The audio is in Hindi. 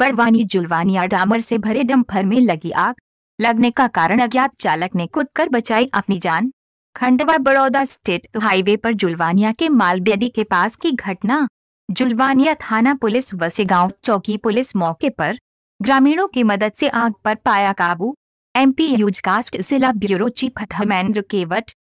बड़वानी जुलवानिया डामर से भरे डम्फर में लगी आग लगने का कारण अज्ञात चालक ने खुद कर बचाई अपनी जान खंडवा बड़ौदा स्टेट हाईवे पर जुलवानिया के मालबेडी के पास की घटना जुलवानिया थाना पुलिस वसेगांव चौकी पुलिस मौके पर ग्रामीणों की मदद से आग पर पाया काबू एमपी यूज कास्ट जिला ब्यूरो चीफ धर्मेंद्र केवट